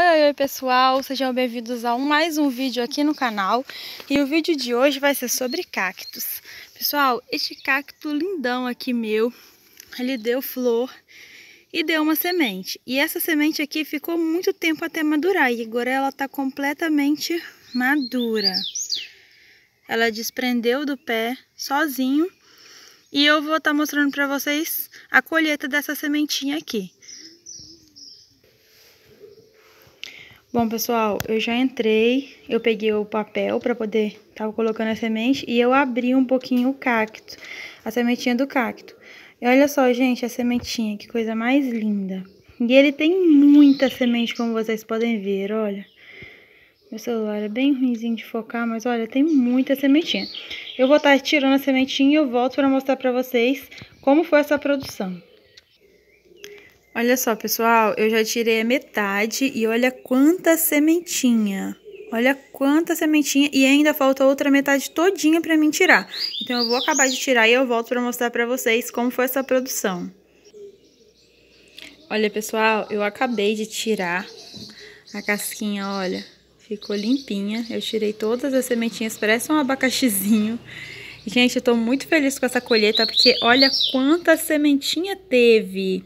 Oi, oi, oi pessoal, sejam bem-vindos a mais um vídeo aqui no canal e o vídeo de hoje vai ser sobre cactos. Pessoal, este cacto lindão aqui meu, ele deu flor e deu uma semente. E essa semente aqui ficou muito tempo até madurar e agora ela está completamente madura. Ela desprendeu do pé sozinho e eu vou estar tá mostrando para vocês a colheita dessa sementinha aqui. Bom, pessoal, eu já entrei, eu peguei o papel para poder, tava colocando a semente e eu abri um pouquinho o cacto, a sementinha do cacto. E olha só, gente, a sementinha, que coisa mais linda. E ele tem muita semente, como vocês podem ver, olha. Meu celular é bem ruimzinho de focar, mas olha, tem muita sementinha. Eu vou estar tá tirando a sementinha e eu volto para mostrar para vocês como foi essa produção. Olha só, pessoal, eu já tirei a metade e olha quanta sementinha. Olha quanta sementinha e ainda falta outra metade todinha para mim tirar. Então eu vou acabar de tirar e eu volto para mostrar para vocês como foi essa produção. Olha, pessoal, eu acabei de tirar a casquinha, olha. Ficou limpinha. Eu tirei todas as sementinhas, parece um abacaxizinho. Gente, eu tô muito feliz com essa colheita, porque olha quanta sementinha teve.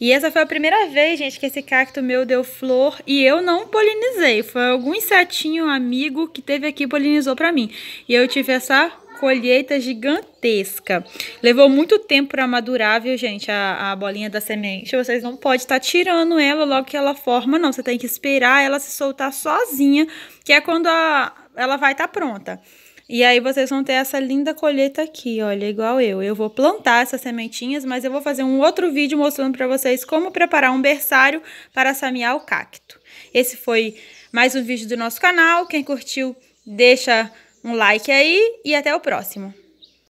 E essa foi a primeira vez, gente, que esse cacto meu deu flor e eu não polinizei. Foi algum insetinho amigo que teve aqui e polinizou pra mim. E eu tive essa colheita gigantesca. Levou muito tempo para madurar, viu, gente, a, a, bolinha da semente. Vocês não podem estar tá tirando ela logo que ela forma, não. Você tem que esperar ela se soltar sozinha, que é quando a, ela vai estar tá pronta. E aí vocês vão ter essa linda colheita aqui, olha, igual eu. Eu vou plantar essas sementinhas, mas eu vou fazer um outro vídeo mostrando para vocês como preparar um berçário para samiar o cacto. Esse foi mais um vídeo do nosso canal. Quem curtiu, deixa um like aí e até o próximo.